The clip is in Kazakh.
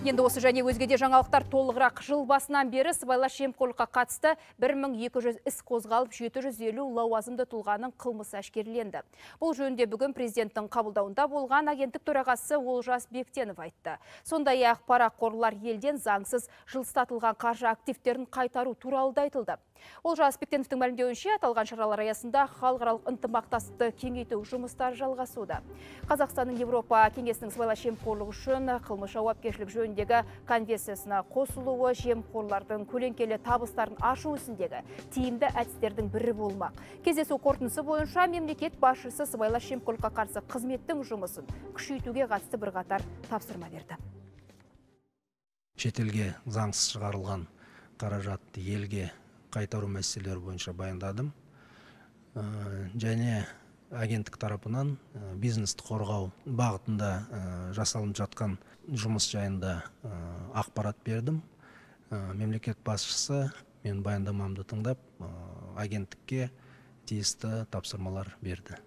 Енді осы және өзгеде жаңалықтар толығырақ жыл басынан бері сыбайлас жемқорлыққа қатысты 1200 іс қозғалып 750 лауазымды тұлғаның қылмыс әшкереленді. Бұл жөнінде бүгін президенттің қабылдауында болған агенттік төрағасы Олжас Бектенов айтты. Сондай ақ қорлар елден заңсыз жылыстатылған қаржы активтерін қайтару туралы да айтылды. Олжас Бектеновтің мәлімдеуінше аталған шаралар аясында халықаралық ынтымақтастықты кеңейту жұмыстары жалғасуда. Қазақстанның Еуропа кеңесінің сыбайлас жемқорлық үшін қылмыс жауапкершілік жөнінде жөніндегі конвенциясына қосылуы жемқорлардың көлеңкелі табыстарын ашу ісіндегі тиімді әдістердің бірі болмақ кездесу қорытындысы бойынша мемлекет басшысы сыбайлас жемқорлыққа қарсы қызметтің жұмысын күшейтуге қатысты бірқатар тапсырма берді шетелге заңсыз шығарылған қаражатты елге қайтару мәселелері бойынша баяндадым э, және агенттік тарапынан э, бизнесті қорғау бағытында э, жасалынып жатқан жұмыс жайында э, ақпарат бердім мемлекет басшысы мен баяндамамды тыңдап агенттікке тиісті тапсырмалар берді